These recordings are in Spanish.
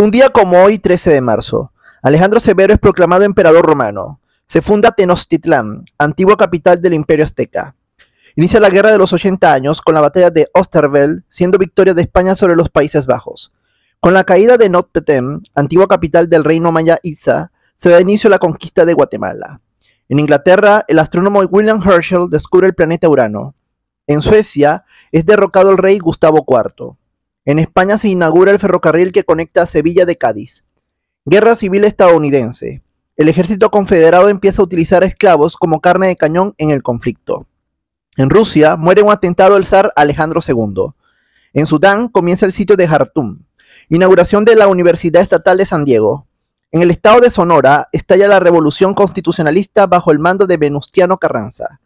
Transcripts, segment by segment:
Un día como hoy, 13 de marzo, Alejandro Severo es proclamado emperador romano. Se funda Tenochtitlán, antigua capital del imperio azteca. Inicia la Guerra de los 80 años con la batalla de Osterveld, siendo victoria de España sobre los Países Bajos. Con la caída de Notpetem, antigua capital del reino maya Iza, se da inicio a la conquista de Guatemala. En Inglaterra, el astrónomo William Herschel descubre el planeta Urano. En Suecia, es derrocado el rey Gustavo IV. En España se inaugura el ferrocarril que conecta a Sevilla de Cádiz. Guerra Civil Estadounidense. El ejército confederado empieza a utilizar esclavos como carne de cañón en el conflicto. En Rusia muere un atentado al zar Alejandro II. En Sudán comienza el sitio de Jartum. Inauguración de la Universidad Estatal de San Diego. En el estado de Sonora estalla la revolución constitucionalista bajo el mando de Venustiano Carranza.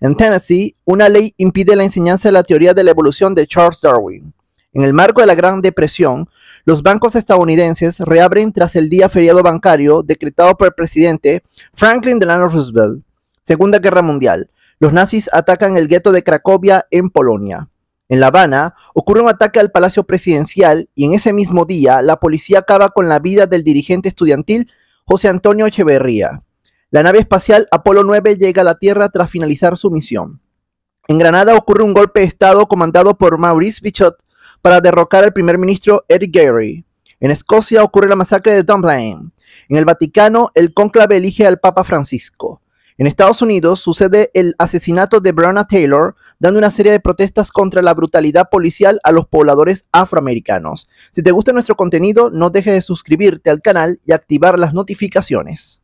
En Tennessee, una ley impide la enseñanza de la teoría de la evolución de Charles Darwin. En el marco de la Gran Depresión, los bancos estadounidenses reabren tras el día feriado bancario decretado por el presidente Franklin Delano Roosevelt. Segunda Guerra Mundial. Los nazis atacan el gueto de Cracovia en Polonia. En La Habana ocurre un ataque al Palacio Presidencial y en ese mismo día la policía acaba con la vida del dirigente estudiantil José Antonio Echeverría. La nave espacial Apolo 9 llega a la Tierra tras finalizar su misión. En Granada ocurre un golpe de Estado comandado por Maurice Bichot para derrocar al primer ministro Eddie Gary. En Escocia ocurre la masacre de Dunblane. En el Vaticano, el cónclave elige al Papa Francisco. En Estados Unidos sucede el asesinato de Breonna Taylor, dando una serie de protestas contra la brutalidad policial a los pobladores afroamericanos. Si te gusta nuestro contenido, no dejes de suscribirte al canal y activar las notificaciones.